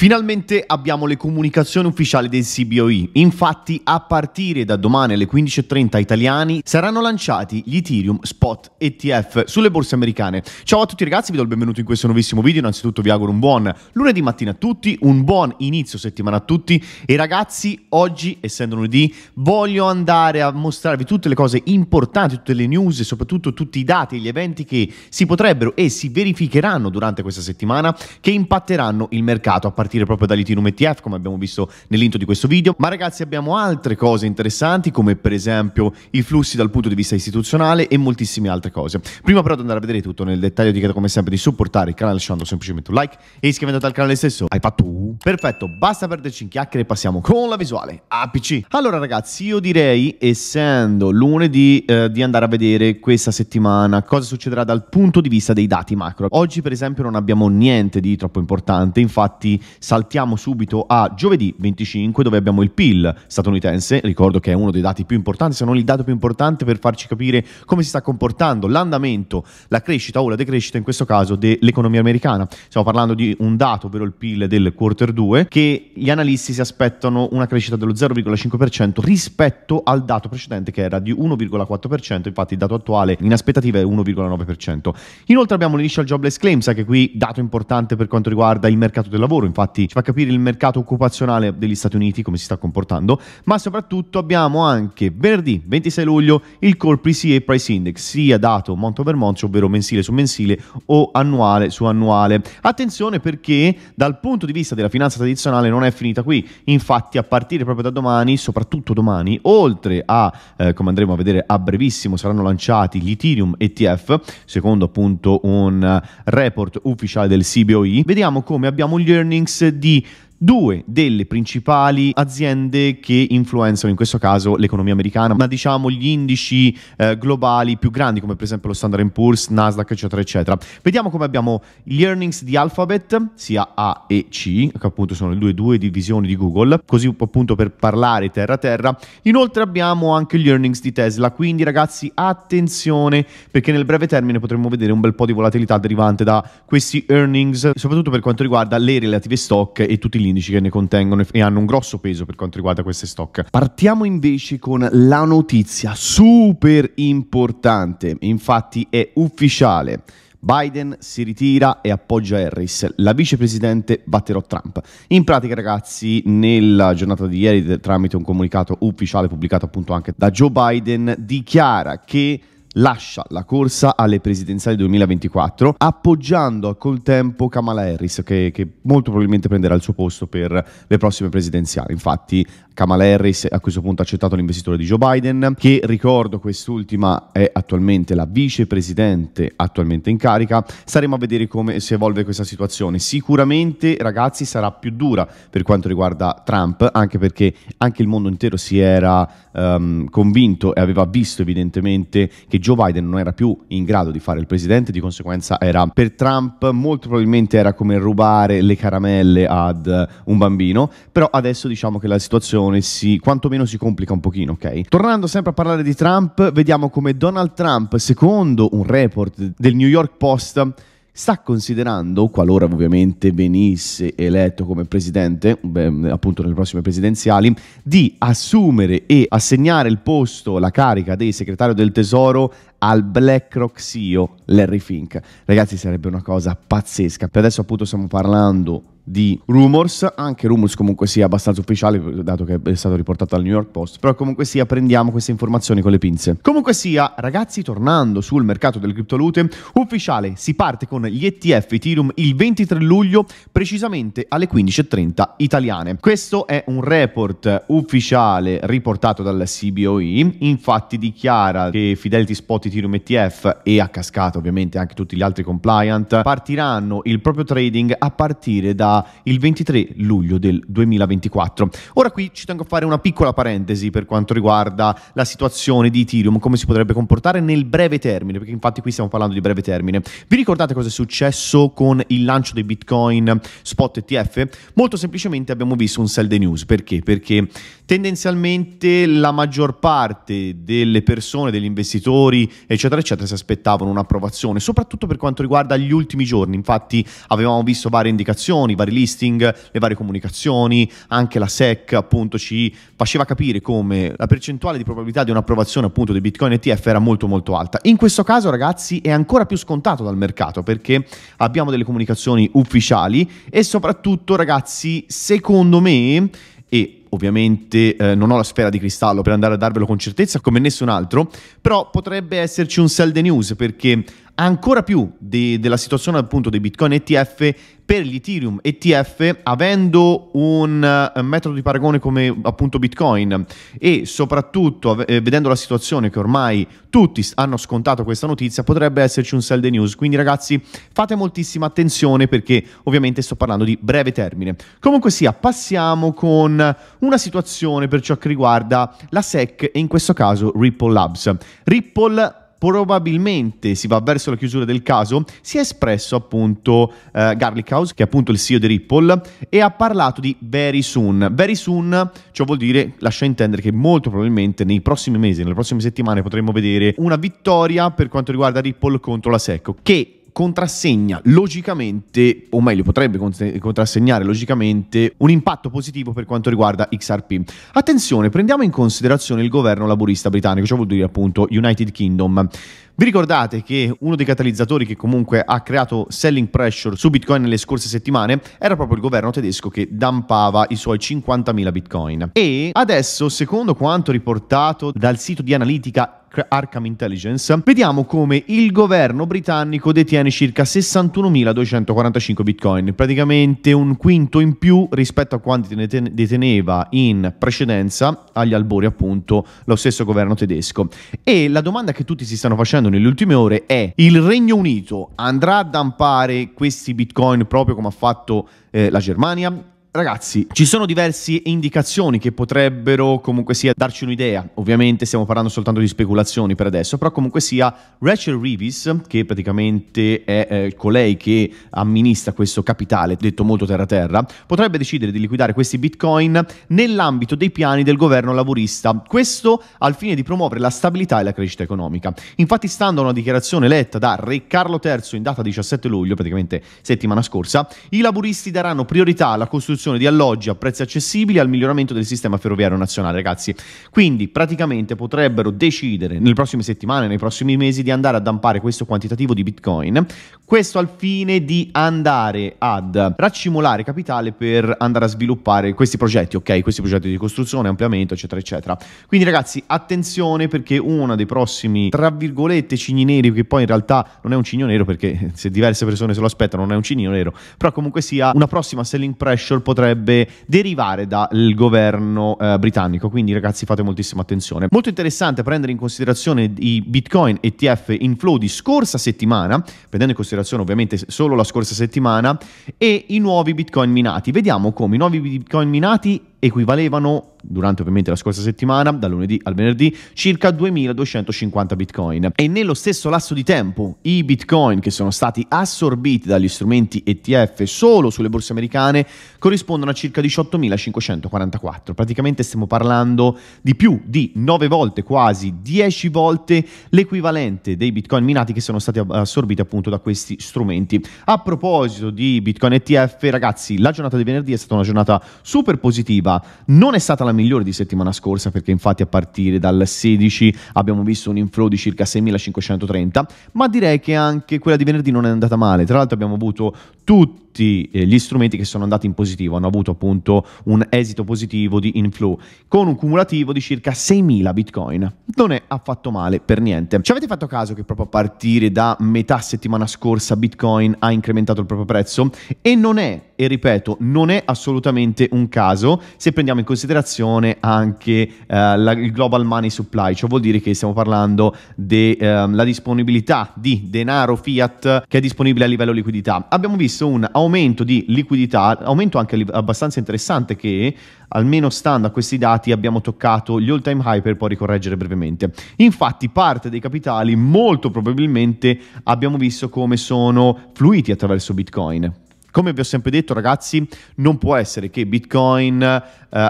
Finalmente abbiamo le comunicazioni ufficiali del CBOE, infatti a partire da domani alle 15.30 italiani saranno lanciati gli Ethereum Spot ETF sulle borse americane. Ciao a tutti ragazzi, vi do il benvenuto in questo nuovissimo video, innanzitutto vi auguro un buon lunedì mattina a tutti, un buon inizio settimana a tutti e ragazzi oggi, essendo lunedì, voglio andare a mostrarvi tutte le cose importanti, tutte le news e soprattutto tutti i dati e gli eventi che si potrebbero e si verificheranno durante questa settimana che impatteranno il mercato a partire partire proprio dall'Itinum ETF, come abbiamo visto nell'intro di questo video. Ma ragazzi abbiamo altre cose interessanti, come per esempio i flussi dal punto di vista istituzionale e moltissime altre cose. Prima però di andare a vedere tutto nel dettaglio, ti chiedo come sempre di supportare il canale lasciando semplicemente un like e iscrivendoti al canale stesso. Hai fatto? Perfetto, basta perderci in chiacchiere e passiamo con la visuale APC. Allora ragazzi, io direi, essendo lunedì, eh, di andare a vedere questa settimana cosa succederà dal punto di vista dei dati macro. Oggi per esempio non abbiamo niente di troppo importante, infatti saltiamo subito a giovedì 25 dove abbiamo il PIL statunitense, ricordo che è uno dei dati più importanti, se non il dato più importante per farci capire come si sta comportando l'andamento, la crescita o la decrescita in questo caso dell'economia americana. Stiamo parlando di un dato, ovvero il PIL del quarter 2, che gli analisti si aspettano una crescita dello 0,5% rispetto al dato precedente che era di 1,4%, infatti il dato attuale in aspettativa è 1,9%. Inoltre abbiamo l'initial jobless claims, anche qui dato importante per quanto riguarda il mercato del lavoro, infatti dati, ci fa capire il mercato occupazionale degli Stati Uniti come si sta comportando, ma soprattutto abbiamo anche venerdì 26 luglio il Core PCA Price Index, sia dato monte per monte, ovvero mensile su mensile o annuale su annuale. Attenzione perché dal punto di vista della finanza tradizionale non è finita qui, infatti a partire proprio da domani, soprattutto domani, oltre a, eh, come andremo a vedere a brevissimo, saranno lanciati gli Ethereum ETF, secondo appunto un report ufficiale del CBOI, vediamo come abbiamo gli earnings di due delle principali aziende che influenzano in questo caso l'economia americana, ma diciamo gli indici eh, globali più grandi come per esempio lo Standard Poor's, Nasdaq eccetera eccetera. Vediamo come abbiamo gli earnings di Alphabet, sia A e C, che appunto sono le due, due divisioni di Google, così appunto per parlare terra terra. Inoltre abbiamo anche gli earnings di Tesla, quindi ragazzi attenzione perché nel breve termine potremmo vedere un bel po' di volatilità derivante da questi earnings, soprattutto per quanto riguarda le relative stock e tutti gli indici che ne contengono e hanno un grosso peso per quanto riguarda queste stock. Partiamo invece con la notizia super importante, infatti è ufficiale. Biden si ritira e appoggia Harris, la vicepresidente batterò Trump. In pratica ragazzi, nella giornata di ieri tramite un comunicato ufficiale pubblicato appunto anche da Joe Biden, dichiara che lascia la corsa alle presidenziali 2024 appoggiando al contempo Kamala Harris che, che, molto probabilmente prenderà il suo posto per le prossime presidenziali infatti Kamala Harris a questo punto ha accettato l'investitore di Joe Biden che ricordo quest'ultima è attualmente la vicepresidente attualmente in carica staremo a vedere come si evolve questa situazione sicuramente ragazzi sarà più dura per quanto riguarda Trump anche perché anche il mondo intero si era um, convinto e aveva visto evidentemente che Joe Biden non era più in grado di fare il presidente, di conseguenza era per Trump molto probabilmente era come rubare le caramelle ad eh, un bambino, però adesso diciamo che la situazione si quantomeno si complica un pochino, ok? Tornando sempre a parlare di Trump, vediamo come Donald Trump, secondo un report del New York Post, sta considerando, qualora ovviamente venisse eletto come presidente, beh, appunto nelle prossime presidenziali, di assumere e assegnare il posto, la carica di segretario del Tesoro al BlackRock CEO Larry Fink. Ragazzi, sarebbe una cosa pazzesca. Per adesso appunto stiamo parlando di rumors, anche rumors comunque sia abbastanza ufficiale dato che è stato riportato al New York Post, però comunque sia prendiamo queste informazioni con le pinze. Comunque sia, ragazzi, tornando sul mercato del criptovalute, ufficiale si parte con gli ETF Ethereum il 23 luglio, precisamente alle 15:30 italiane. Questo è un report ufficiale riportato dal CBOE, infatti dichiara che Fidelity Spot Ethereum ETF e a cascata ovviamente anche tutti gli altri compliant partiranno il proprio trading a partire dal 23 luglio del 2024. Ora qui ci tengo a fare una piccola parentesi per quanto riguarda la situazione di Ethereum, come si potrebbe comportare nel breve termine, perché infatti qui stiamo parlando di breve termine. Vi ricordate cosa è successo con il lancio dei Bitcoin spot ETF? Molto semplicemente abbiamo visto un sell the news, perché? Perché tendenzialmente la maggior parte delle persone, degli investitori eccetera, eccetera, si aspettavano un'approvazione, soprattutto per quanto riguarda gli ultimi giorni. Infatti avevamo visto varie indicazioni, vari listing, le varie comunicazioni, anche la SEC appunto ci faceva capire come la percentuale di probabilità di un'approvazione appunto di Bitcoin ETF era molto molto alta. In questo caso ragazzi è ancora più scontato dal mercato perché abbiamo delle comunicazioni ufficiali e soprattutto ragazzi secondo me e ovviamente eh, non ho la sfera di cristallo per andare a darvelo con certezza come nessun altro, però potrebbe esserci un sell the news perché ancora più de- della situazione appunto dei Bitcoin ETF per gli Ethereum ETF avendo un eh, metodo di paragone come appunto Bitcoin e soprattutto eh, vedendo la situazione che ormai tutti hanno scontato questa notizia potrebbe esserci un sell the news quindi ragazzi fate moltissima attenzione perché ovviamente sto parlando di breve termine comunque sia passiamo con una situazione per ciò che riguarda la SEC e in questo caso Ripple Labs Ripple probabilmente si va verso la chiusura del caso, si è espresso appunto eh, Garlic House, che è appunto il CEO di Ripple, e ha parlato di very soon. Very soon, ciò vuol dire, lascia intendere che molto probabilmente nei prossimi mesi, nelle prossime settimane potremmo vedere una vittoria per quanto riguarda Ripple contro la SEC, che contrassegna logicamente, o meglio potrebbe contrassegnare logicamente, un impatto positivo per quanto riguarda XRP. Attenzione, prendiamo in considerazione il governo laburista britannico, ciò vuol dire appunto United Kingdom. Vi ricordate che uno dei catalizzatori che comunque ha creato selling pressure su Bitcoin nelle scorse settimane era proprio il governo tedesco che dampava i suoi 50.000 Bitcoin. E adesso, secondo quanto riportato dal sito di analitica Arkham Intelligence, vediamo come il governo britannico detiene circa 61.245 bitcoin, praticamente un quinto in più rispetto a quanti ne deteneva in precedenza agli albori appunto lo stesso governo tedesco. E la domanda che tutti si stanno facendo nelle ultime ore è il Regno Unito andrà a dampare questi bitcoin proprio come ha fatto eh, la Germania? Ragazzi, ci sono diverse indicazioni che potrebbero comunque sia darci un'idea. Ovviamente stiamo parlando soltanto di speculazioni per adesso, però comunque sia Rachel Reeves, che praticamente è eh, colei che amministra questo capitale, detto molto terra terra, potrebbe decidere di liquidare questi bitcoin nell'ambito dei piani del governo lavorista. Questo al fine di promuovere la stabilità e la crescita economica. Infatti, stando a una dichiarazione letta da Re Carlo III in data 17 luglio, praticamente settimana scorsa, i laburisti daranno priorità alla costruzione costruzione di alloggi a prezzi accessibili al miglioramento del sistema ferroviario nazionale, ragazzi. Quindi praticamente potrebbero decidere nelle prossime settimane, nei prossimi mesi, di andare a dampare questo quantitativo di bitcoin. Questo al fine di andare ad raccimolare capitale per andare a sviluppare questi progetti, ok? Questi progetti di costruzione, ampliamento, eccetera, eccetera. Quindi, ragazzi, attenzione perché uno dei prossimi, tra virgolette, cigni neri, che poi in realtà non è un cigno nero perché se diverse persone se lo aspettano non è un cigno nero, però comunque sia una prossima selling pressure potrebbe derivare dal governo eh, britannico. Quindi, ragazzi, fate moltissima attenzione. Molto interessante prendere in considerazione i Bitcoin ETF in flow di scorsa settimana, prendendo in considerazione ovviamente solo la scorsa settimana, e i nuovi Bitcoin minati. Vediamo come i nuovi Bitcoin minati equivalevano, durante ovviamente la scorsa settimana, dal lunedì al venerdì, circa 2250 bitcoin. E nello stesso lasso di tempo i bitcoin che sono stati assorbiti dagli strumenti ETF solo sulle borse americane corrispondono a circa 18.544. Praticamente stiamo parlando di più di 9 volte, quasi 10 volte l'equivalente dei bitcoin minati che sono stati assorbiti appunto da questi strumenti. A proposito di bitcoin ETF, ragazzi, la giornata di venerdì è stata una giornata super positiva positiva. Non è stata la migliore di settimana scorsa perché infatti a partire dal 16 abbiamo visto un inflow di circa 6.530, ma direi che anche quella di venerdì non è andata male. Tra l'altro abbiamo avuto tutti tutti eh, gli strumenti che sono andati in positivo, hanno avuto appunto un esito positivo di inflow, con un cumulativo di circa 6.000 bitcoin. Non è affatto male per niente. Ci avete fatto caso che proprio a partire da metà settimana scorsa bitcoin ha incrementato il proprio prezzo? E non è, e ripeto, non è assolutamente un caso se prendiamo in considerazione anche eh, la, il global money supply, ciò cioè vuol dire che stiamo parlando della ehm, eh, disponibilità di denaro fiat che è disponibile a livello liquidità. Abbiamo visto un aumento aumento di liquidità, aumento anche abbastanza interessante che almeno stando a questi dati abbiamo toccato gli all time high per poi ricorreggere brevemente. Infatti parte dei capitali molto probabilmente abbiamo visto come sono fluiti attraverso Bitcoin. Come vi ho sempre detto ragazzi, non può essere che Bitcoin eh,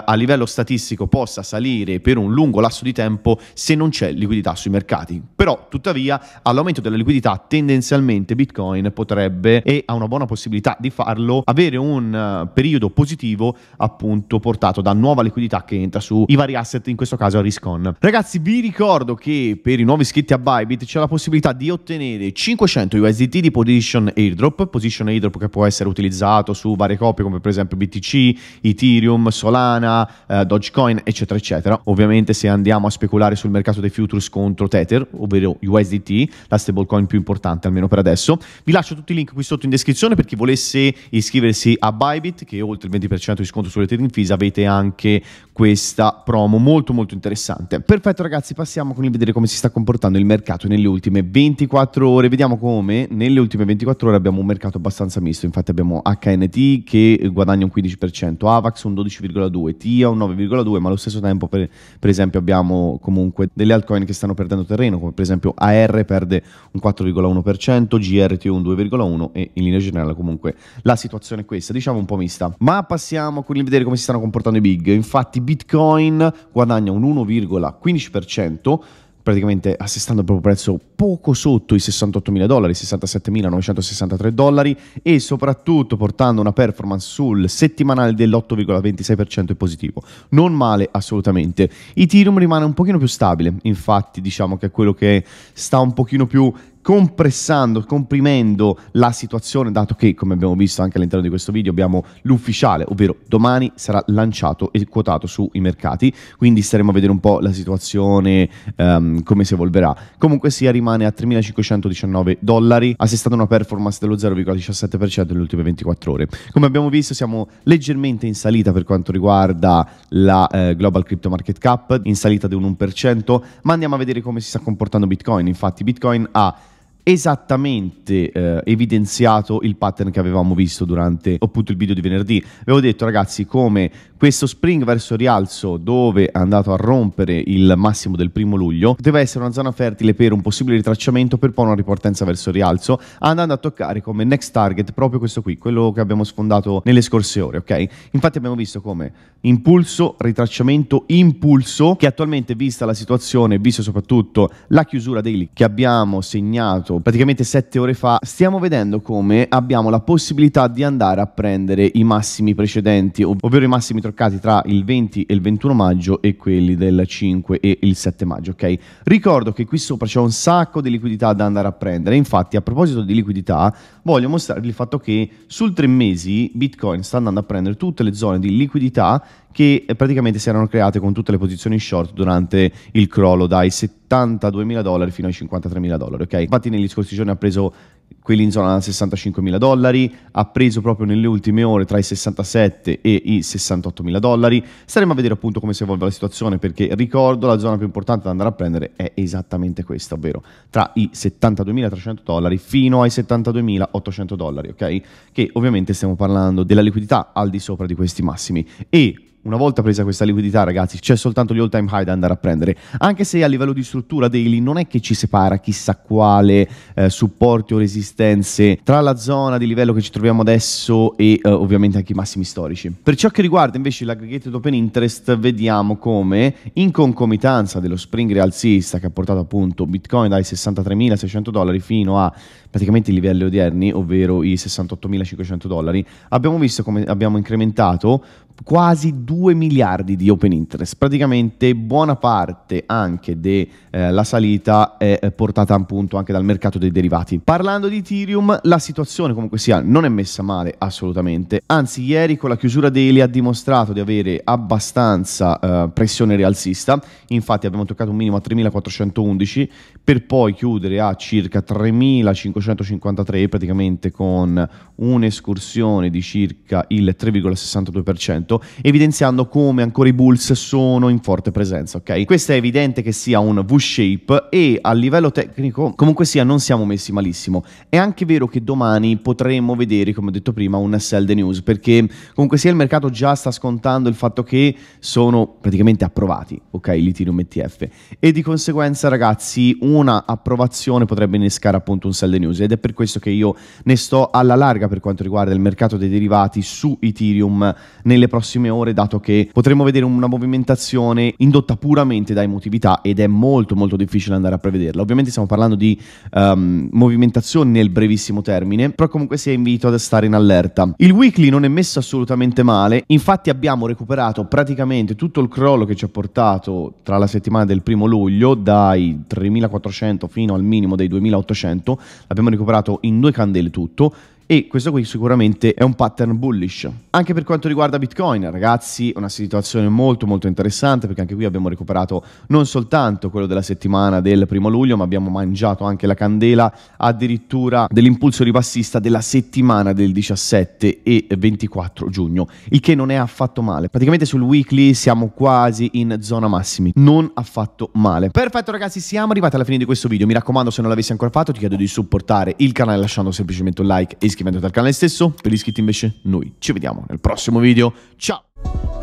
a livello statistico possa salire per un lungo lasso di tempo se non c'è liquidità sui mercati. Però, tuttavia, all'aumento della liquidità tendenzialmente Bitcoin potrebbe e ha una buona possibilità di farlo avere un uh, periodo positivo appunto portato da nuova liquidità che entra sui vari asset, in questo caso a Riscon. Ragazzi, vi ricordo che per i nuovi iscritti a Bybit c'è la possibilità di ottenere 500 USDT di position airdrop, position airdrop che può essere utilizzato su varie copie come per esempio BTC, Ethereum, Solana, eh, Dogecoin, eccetera, eccetera. Ovviamente se andiamo a speculare sul mercato dei futures contro Tether, ovvero USDT, la stablecoin più importante almeno per adesso, vi lascio tutti i link qui sotto in descrizione per chi volesse iscriversi a Bybit, che oltre il 20% di sconto sulle trading fees avete anche questa promo molto molto interessante. Perfetto ragazzi, passiamo con il vedere come si sta comportando il mercato nelle ultime 24 ore. Vediamo come nelle ultime 24 ore abbiamo un mercato abbastanza misto, infatti abbiamo abbiamo HNT che guadagna un 15%, AVAX un 12,2%, TIA un 9,2%, ma allo stesso tempo per, per, esempio abbiamo comunque delle altcoin che stanno perdendo terreno, come per esempio AR perde un 4,1%, GRT un 2,1% e in linea generale comunque la situazione è questa, diciamo un po' mista. Ma passiamo a vedere come si stanno comportando i big, infatti Bitcoin guadagna un 1,15%, praticamente assestando il proprio prezzo poco sotto i 68.000 dollari, 67.963 dollari e soprattutto portando una performance sul settimanale dell'8,26% in positivo. Non male assolutamente. Ethereum rimane un pochino più stabile, infatti diciamo che è quello che sta un pochino più compressando, comprimendo la situazione, dato che, come abbiamo visto anche all'interno di questo video, abbiamo l'ufficiale, ovvero domani sarà lanciato e quotato sui mercati, quindi staremo a vedere un po' la situazione, um, come si evolverà. Comunque sia, rimane a 3.519 dollari, ha assestato una performance dello 0,17% nelle ultime 24 ore. Come abbiamo visto, siamo leggermente in salita per quanto riguarda la eh, Global Crypto Market Cap, in salita di un 1%, ma andiamo a vedere come si sta comportando Bitcoin. Infatti Bitcoin ha esattamente eh, evidenziato il pattern che avevamo visto durante appunto il video di venerdì. Avevo detto ragazzi come questo spring verso rialzo dove è andato a rompere il massimo del primo luglio deve essere una zona fertile per un possibile ritracciamento per poi una ripartenza verso rialzo andando a toccare come next target proprio questo qui, quello che abbiamo sfondato nelle scorse ore, ok? Infatti abbiamo visto come impulso, ritracciamento, impulso che attualmente vista la situazione, visto soprattutto la chiusura dei daily che abbiamo segnato pubblicato praticamente sette ore fa, stiamo vedendo come abbiamo la possibilità di andare a prendere i massimi precedenti, ovvero i massimi truccati tra il 20 e il 21 maggio e quelli del 5 e il 7 maggio, ok? Ricordo che qui sopra c'è un sacco di liquidità da andare a prendere, infatti a proposito di liquidità voglio mostrarvi il fatto che sul 3 mesi Bitcoin sta andando a prendere tutte le zone di liquidità che eh, praticamente si erano create con tutte le posizioni short durante il crollo dai 72 mila dollari fino ai 53 mila dollari. Okay? Infatti negli scorsi giorni ha preso quelli in zona 65 mila dollari, ha preso proprio nelle ultime ore tra i 67 e i 68 mila dollari. Staremo a vedere appunto come si evolve la situazione perché ricordo la zona più importante da andare a prendere è esattamente questa, ovvero tra i 72.300 dollari fino ai 72.800 dollari, ok? Che ovviamente stiamo parlando della liquidità al di sopra di questi massimi e una volta presa questa liquidità, ragazzi, c'è soltanto gli all time high da andare a prendere. Anche se a livello di struttura daily non è che ci separa chissà quale eh, supporti o resistenza resistenze tra la zona di livello che ci troviamo adesso e eh, ovviamente anche i massimi storici. Per ciò che riguarda invece l'aggregated open interest vediamo come in concomitanza dello spring rialzista che ha portato appunto Bitcoin dai 63.600 dollari fino a praticamente i livelli odierni, ovvero i 68.500 dollari, abbiamo visto come abbiamo incrementato quasi 2 miliardi di open interest. Praticamente buona parte anche della eh, salita è eh, portata appunto anche dal mercato dei derivati. Parlando di Ethereum, la situazione comunque sia non è messa male assolutamente. Anzi, ieri con la chiusura daily ha dimostrato di avere abbastanza eh, pressione rialzista. Infatti abbiamo toccato un minimo a 3411 per poi chiudere a circa 3553 praticamente con un'escursione di circa il 3,62% momento, evidenziando come ancora i Bulls sono in forte presenza, ok? Questo è evidente che sia un V-shape e a livello tecnico comunque sia non siamo messi malissimo. È anche vero che domani potremmo vedere, come ho detto prima, un sell the news, perché comunque sia il mercato già sta scontando il fatto che sono praticamente approvati, ok, l'Itinium ETF. E di conseguenza, ragazzi, una approvazione potrebbe innescare appunto un sell the news ed è per questo che io ne sto alla larga per quanto riguarda il mercato dei derivati su Ethereum nelle prossime ore, dato che potremo vedere una movimentazione indotta puramente da emotività ed è molto molto difficile andare a prevederla. Ovviamente stiamo parlando di um, ehm, movimentazioni nel brevissimo termine, però comunque si è invito ad stare in allerta. Il weekly non è messo assolutamente male, infatti abbiamo recuperato praticamente tutto il crollo che ci ha portato tra la settimana del primo luglio dai 3400 fino al minimo dei 2800, l'abbiamo recuperato in due candele tutto, e questo qui sicuramente è un pattern bullish. Anche per quanto riguarda Bitcoin, ragazzi, una situazione molto molto interessante perché anche qui abbiamo recuperato non soltanto quello della settimana del primo luglio, ma abbiamo mangiato anche la candela addirittura dell'impulso ribassista della settimana del 17 e 24 giugno, il che non è affatto male. Praticamente sul weekly siamo quasi in zona massimi, non affatto male. Perfetto ragazzi, siamo arrivati alla fine di questo video. Mi raccomando, se non l'avessi ancora fatto, ti chiedo di supportare il canale lasciando semplicemente un like e iscriverti iscrivendovi al canale stesso, per gli iscritti invece noi ci vediamo nel prossimo video, ciao!